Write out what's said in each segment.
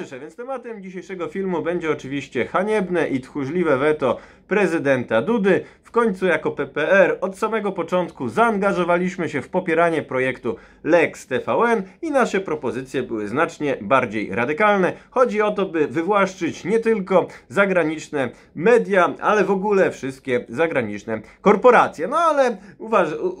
towarzysze, więc tematem dzisiejszego filmu będzie oczywiście haniebne i tchórzliwe weto prezydenta Dudy. W końcu jako PPR od samego początku zaangażowaliśmy się w popieranie projektu Lex TVN i nasze propozycje były znacznie bardziej radykalne. Chodzi o to, by wywłaszczyć nie tylko zagraniczne media, ale w ogóle wszystkie zagraniczne korporacje. No ale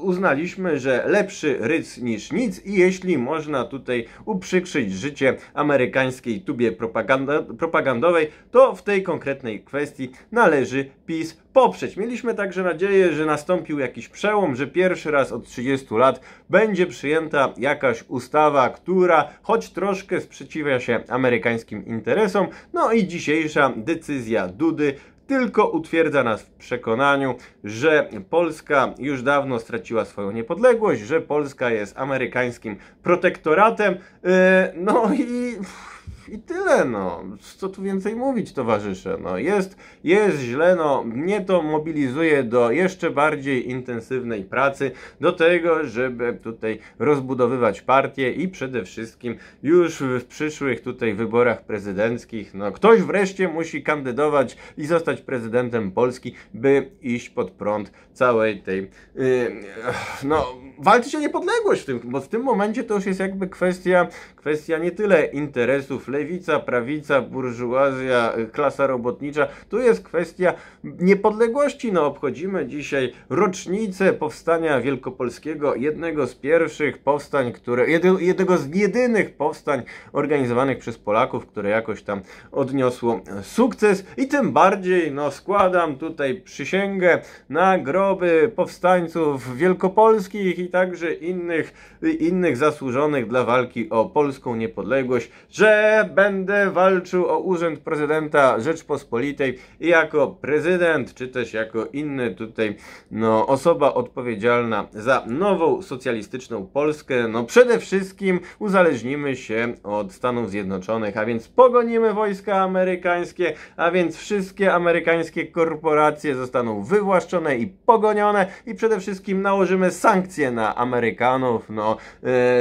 uznaliśmy, że lepszy ryc niż nic i jeśli można tutaj uprzykrzyć życie amerykańskiej propaganda, propagandowej, to w tej konkretnej kwestii należy PiS poprzeć. Mieliśmy także nadzieję, że nastąpił jakiś przełom, że pierwszy raz od 30 lat będzie przyjęta jakaś ustawa, która choć troszkę sprzeciwia się amerykańskim interesom. No i dzisiejsza decyzja Dudy tylko utwierdza nas w przekonaniu, że Polska już dawno straciła swoją niepodległość, że Polska jest amerykańskim protektoratem. Yy, no i. I tyle, no. Co tu więcej mówić, towarzysze? No, jest, jest źle, no. Mnie to mobilizuje do jeszcze bardziej intensywnej pracy, do tego, żeby tutaj rozbudowywać partię i przede wszystkim już w przyszłych tutaj wyborach prezydenckich, no, ktoś wreszcie musi kandydować i zostać prezydentem Polski, by iść pod prąd całej tej, yy, no, walczyć o niepodległość w tym, bo w tym momencie to już jest jakby kwestia, kwestia nie tyle interesów, le lewica, prawica, burżuazja, klasa robotnicza. Tu jest kwestia niepodległości. No, obchodzimy dzisiaj rocznicę powstania wielkopolskiego, jednego z pierwszych powstań, które, jednego z jedynych powstań organizowanych przez Polaków, które jakoś tam odniosło sukces i tym bardziej no, składam tutaj przysięgę na groby powstańców wielkopolskich i także innych, innych zasłużonych dla walki o polską niepodległość, że będę walczył o urząd prezydenta Rzeczpospolitej i jako prezydent, czy też jako inny tutaj no, osoba odpowiedzialna za nową socjalistyczną Polskę, no przede wszystkim uzależnimy się od Stanów Zjednoczonych, a więc pogonimy wojska amerykańskie, a więc wszystkie amerykańskie korporacje zostaną wywłaszczone i pogonione i przede wszystkim nałożymy sankcje na Amerykanów, no,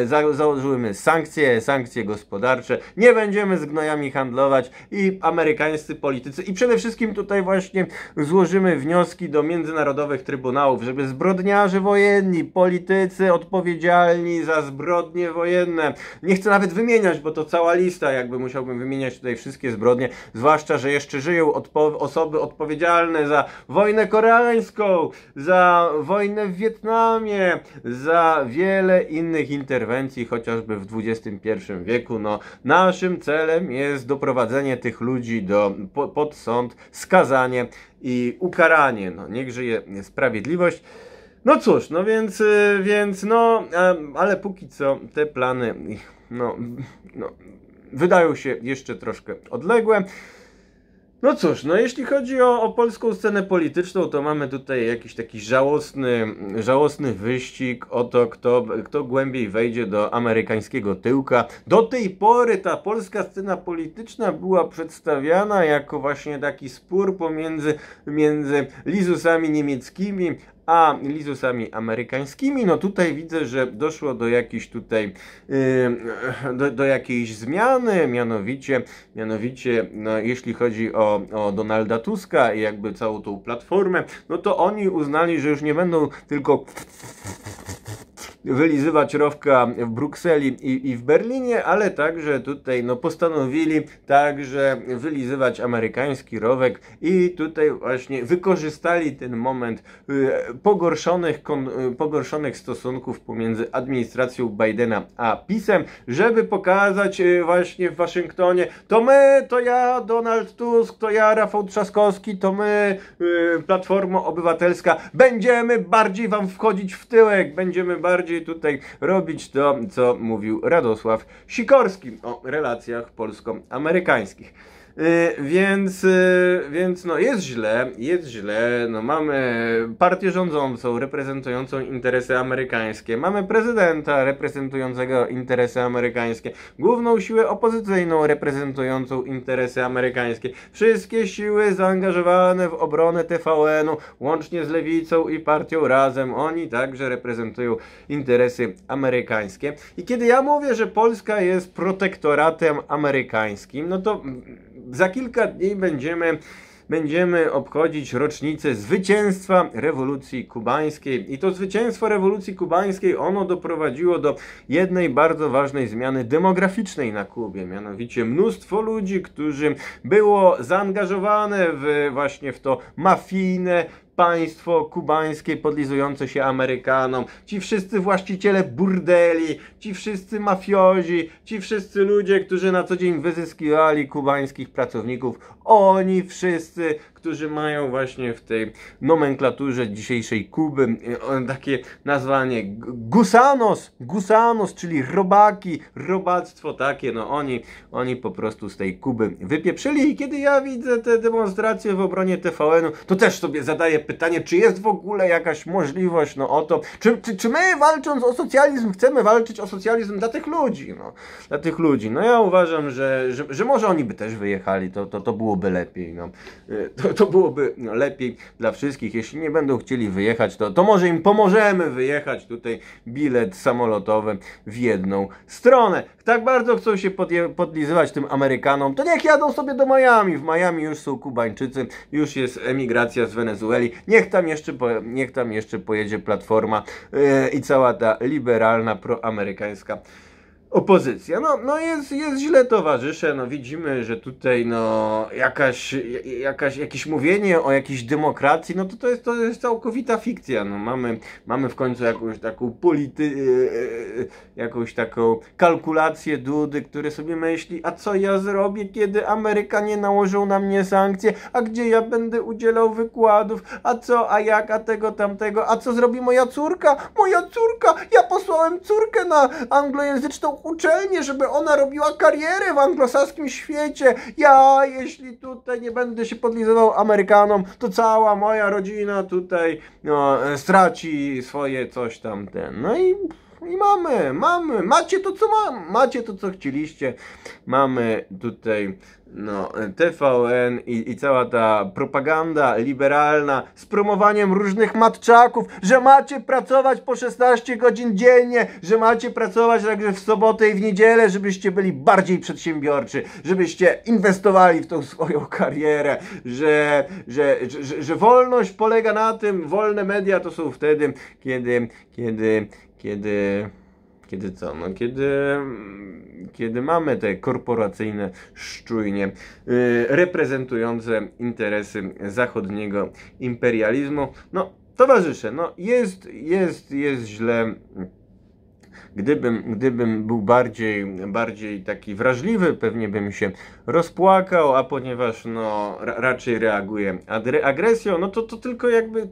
yy, założymy sankcje, sankcje gospodarcze, nie będzie będziemy z gnojami handlować i amerykańscy politycy. I przede wszystkim tutaj właśnie złożymy wnioski do międzynarodowych trybunałów, żeby zbrodniarze wojenni, politycy odpowiedzialni za zbrodnie wojenne, nie chcę nawet wymieniać, bo to cała lista, jakby musiałbym wymieniać tutaj wszystkie zbrodnie, zwłaszcza, że jeszcze żyją odpo osoby odpowiedzialne za wojnę koreańską, za wojnę w Wietnamie, za wiele innych interwencji, chociażby w XXI wieku. No, naszym celem jest doprowadzenie tych ludzi do, po, pod sąd, skazanie i ukaranie. No, niech żyje sprawiedliwość. No cóż, no więc, y, więc no, ale póki co te plany, no, no wydają się jeszcze troszkę odległe. No cóż, no jeśli chodzi o, o, polską scenę polityczną, to mamy tutaj jakiś taki żałosny, żałosny wyścig o to, kto, kto głębiej wejdzie do amerykańskiego tyłka. Do tej pory ta polska scena polityczna była przedstawiana jako właśnie taki spór pomiędzy między Lizusami niemieckimi a lizusami amerykańskimi, no tutaj widzę, że doszło do jakiejś tutaj yy, do, do, jakiejś zmiany, mianowicie, mianowicie no, jeśli chodzi o, o Donalda Tuska i jakby całą tą platformę, no to oni uznali, że już nie będą tylko wylizywać rowka w Brukseli i, i w Berlinie, ale także tutaj no, postanowili także wylizywać amerykański rowek i tutaj właśnie wykorzystali ten moment y, pogorszonych, y, pogorszonych stosunków pomiędzy administracją Bidena a PiSem, żeby pokazać y, właśnie w Waszyngtonie to my, to ja, Donald Tusk, to ja, Rafał Trzaskowski, to my, Platforma Obywatelska, będziemy bardziej Wam wchodzić w tyłek, będziemy bardziej bardziej tutaj robić to, co mówił Radosław Sikorski o relacjach polsko-amerykańskich. Y, więc, y, więc no jest źle, jest źle. No mamy partię rządzącą reprezentującą interesy amerykańskie, mamy prezydenta reprezentującego interesy amerykańskie, główną siłę opozycyjną reprezentującą interesy amerykańskie. Wszystkie siły zaangażowane w obronę TVN-u, łącznie z lewicą i partią Razem, oni także reprezentują interesy amerykańskie. I kiedy ja mówię, że Polska jest protektoratem amerykańskim, no to za kilka dni będziemy będziemy obchodzić rocznicę zwycięstwa rewolucji kubańskiej. I to zwycięstwo rewolucji kubańskiej ono doprowadziło do jednej bardzo ważnej zmiany demograficznej na Kubie, mianowicie mnóstwo ludzi, którzy było zaangażowane w, właśnie w to mafijne państwo kubańskie podlizujące się Amerykanom, ci wszyscy właściciele burdeli, ci wszyscy mafiozi, ci wszyscy ludzie, którzy na co dzień wyzyskiwali kubańskich pracowników, oni wszyscy, którzy mają właśnie w tej nomenklaturze dzisiejszej Kuby y, takie nazwanie gusanos, gusanos, czyli robaki, robactwo takie, no oni, oni po prostu z tej Kuby wypieprzyli i kiedy ja widzę te demonstracje w obronie TVN-u, to też sobie zadaję pytanie, czy jest w ogóle jakaś możliwość, no o to, czy, czy, czy my walcząc o socjalizm, chcemy walczyć o socjalizm dla tych ludzi, no, dla tych ludzi, no ja uważam, że, że, że może oni by też wyjechali, to, to, to byłoby lepiej, no. Y, to, to byłoby lepiej dla wszystkich. Jeśli nie będą chcieli wyjechać, to, to może im pomożemy wyjechać tutaj bilet samolotowy w jedną stronę. Tak bardzo chcą się podlizywać tym Amerykanom, to niech jadą sobie do Miami. W Miami już są Kubańczycy, już jest emigracja z Wenezueli. Niech tam jeszcze, niech tam jeszcze pojedzie Platforma yy, i cała ta liberalna, proamerykańska opozycja. No, no jest, jest źle towarzysze, no widzimy, że tutaj no jakaś, jakaś, jakieś mówienie o jakiejś demokracji, no to to jest, to jest całkowita fikcja. No mamy, mamy w końcu jakąś taką polity, e, e, jakąś taką kalkulację Dudy, który sobie myśli, a co ja zrobię, kiedy Amerykanie nałożą na mnie sankcje, a gdzie ja będę udzielał wykładów, a co, a jak, a tego, tamtego, a co zrobi moja córka? Moja córka! Ja posłałem córkę na anglojęzyczną uczelnię, żeby ona robiła karierę w anglosaskim świecie. Ja, jeśli tutaj nie będę się podlizował Amerykanom, to cała moja rodzina tutaj no, straci swoje coś tam ten. No i i mamy, mamy, macie to co ma, macie to co chcieliście. Mamy tutaj no, TVN i, i cała ta propaganda liberalna z promowaniem różnych matczaków, że macie pracować po 16 godzin dziennie, że macie pracować także w sobotę i w niedzielę, żebyście byli bardziej przedsiębiorczy, żebyście inwestowali w tą swoją karierę, że, że, że, że wolność polega na tym, wolne media to są wtedy, kiedy, kiedy, kiedy... Kiedy co? No kiedy, kiedy mamy te korporacyjne szczujnie yy, reprezentujące interesy zachodniego imperializmu. No towarzysze, no jest, jest, jest źle gdybym, gdybym był bardziej, bardziej taki wrażliwy, pewnie bym się rozpłakał, a ponieważ no, ra raczej reaguje agresją, no to, to tylko jakby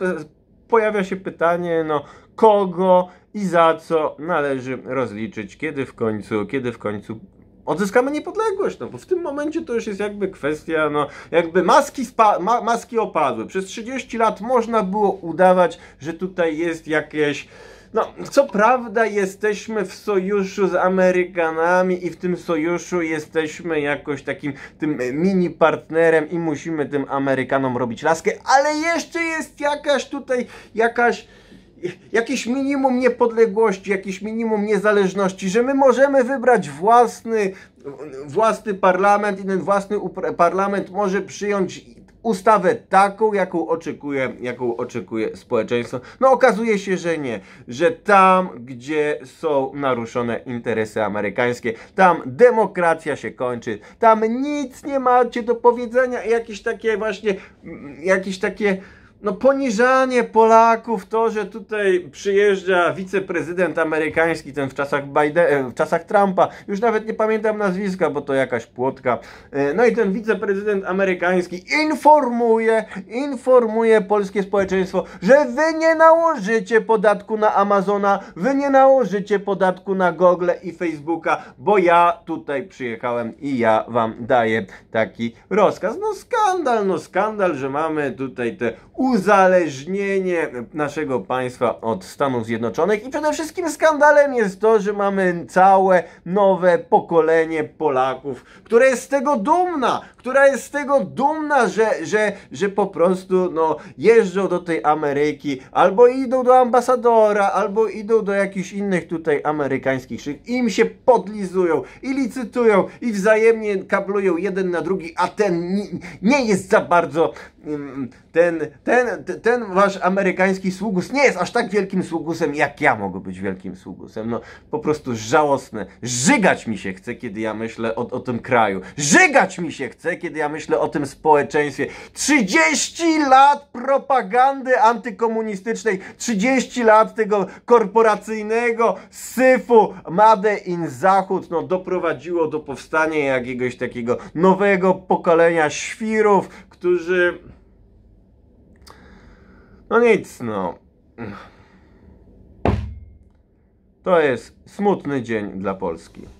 pojawia się pytanie, no kogo i za co należy rozliczyć, kiedy w końcu, kiedy w końcu odzyskamy niepodległość, no bo w tym momencie to już jest jakby kwestia, no jakby maski, ma- maski opadły. Przez 30 lat można było udawać, że tutaj jest jakieś no, co prawda jesteśmy w sojuszu z Amerykanami i w tym sojuszu jesteśmy jakoś takim tym mini partnerem i musimy tym Amerykanom robić laskę, ale jeszcze jest jakaś tutaj, jakaś jakiś minimum niepodległości, jakiś minimum niezależności, że my możemy wybrać własny, własny parlament i ten własny parlament może przyjąć ustawę taką, jaką oczekuje, jaką oczekuje społeczeństwo. No okazuje się, że nie, że tam, gdzie są naruszone interesy amerykańskie, tam demokracja się kończy, tam nic nie macie do powiedzenia, jakieś takie właśnie, mm, jakieś takie no poniżanie Polaków, to, że tutaj przyjeżdża wiceprezydent amerykański, ten w czasach, Biden, e, w czasach Trumpa, już nawet nie pamiętam nazwiska, bo to jakaś płotka. E, no i ten wiceprezydent amerykański informuje, informuje polskie społeczeństwo, że wy nie nałożycie podatku na Amazona, wy nie nałożycie podatku na Google i Facebooka, bo ja tutaj przyjechałem i ja wam daję taki rozkaz. No skandal, no skandal, że mamy tutaj te uzależnienie naszego państwa od Stanów Zjednoczonych i przede wszystkim skandalem jest to, że mamy całe nowe pokolenie Polaków, które jest z tego dumna, która jest z tego dumna, że, że, że po prostu no, jeżdżą do tej Ameryki, albo idą do ambasadora, albo idą do jakichś innych tutaj amerykańskich szyk, im się podlizują i licytują i wzajemnie kablują jeden na drugi, a ten nie jest za bardzo Um, ten, ten, ten wasz amerykański sługus nie jest aż tak wielkim sługusem, jak ja mogę być wielkim sługusem. No, po prostu żałosne. Żygać mi się chce, kiedy ja myślę o, o tym kraju. Żygać mi się chce, kiedy ja myślę o tym społeczeństwie. 30 lat propagandy antykomunistycznej, 30 lat tego korporacyjnego syfu Made in Zachód, no, doprowadziło do powstania jakiegoś takiego nowego pokolenia świrów, którzy no nic, no. To jest smutny dzień dla Polski.